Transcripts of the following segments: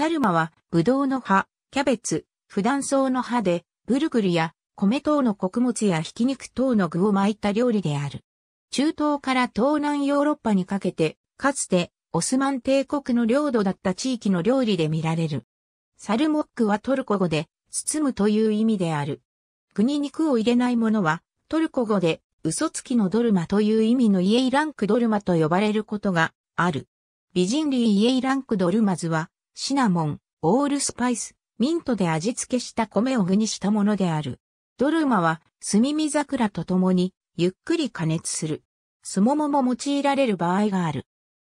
サルマは、ブドウの葉、キャベツ、普段草の葉で、ブルグルや米等の穀物やひき肉等の具を巻いた料理である。中東から東南ヨーロッパにかけて、かつてオスマン帝国の領土だった地域の料理で見られる。サルモックはトルコ語で、包むという意味である。具に肉を入れないものは、トルコ語で、嘘つきのドルマという意味のイエイランクドルマと呼ばれることがある。美人類イエイランクドルマズは、シナモン、オールスパイス、ミントで味付けした米を具にしたものである。ドルマは、炭み桜と共に、ゆっくり加熱する。すももも用いられる場合がある。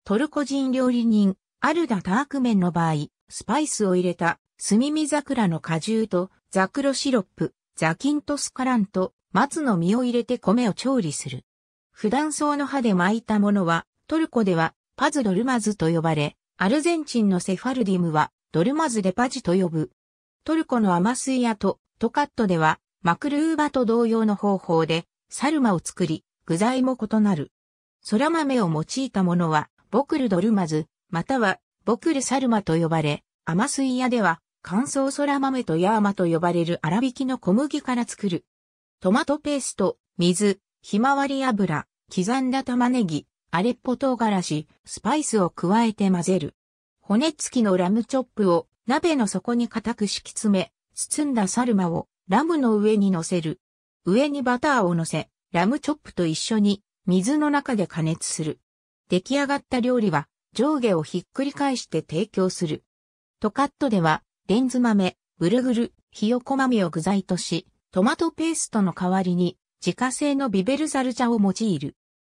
トルコ人料理人、アルダ・タークメンの場合、スパイスを入れた、炭み桜の果汁と、ザクロシロップ、ザキントスカランと、松の実を入れて米を調理する。普段草の葉で巻いたものは、トルコでは、パズドルマズと呼ばれ、アルゼンチンのセファルディムはドルマズデパジと呼ぶ。トルコのアマスイアとトカットではマクルーバと同様の方法でサルマを作り、具材も異なる。ソラ豆を用いたものはボクルドルマズ、またはボクルサルマと呼ばれ、アマスイアでは乾燥ソラ豆とヤーマと呼ばれる粗挽きの小麦から作る。トマトペースト、水、ひまわり油、刻んだ玉ねぎ、アレッポ唐辛子、スパイスを加えて混ぜる。骨付きのラムチョップを鍋の底に固く敷き詰め、包んだサルマをラムの上に乗せる。上にバターを乗せ、ラムチョップと一緒に水の中で加熱する。出来上がった料理は上下をひっくり返して提供する。トカットでは、レンズ豆、ブルグル、ひよこ豆を具材とし、トマトペーストの代わりに自家製のビベルザル茶を用いる。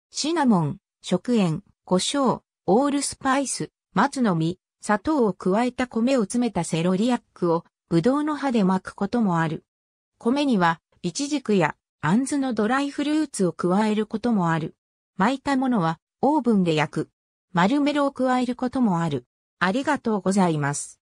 シナモン、食塩、胡椒、オールスパイス、松の実、砂糖を加えた米を詰めたセロリアックを、ブドウの葉で巻くこともある。米には、イチジクや、アンズのドライフルーツを加えることもある。巻いたものは、オーブンで焼く。丸メロを加えることもある。ありがとうございます。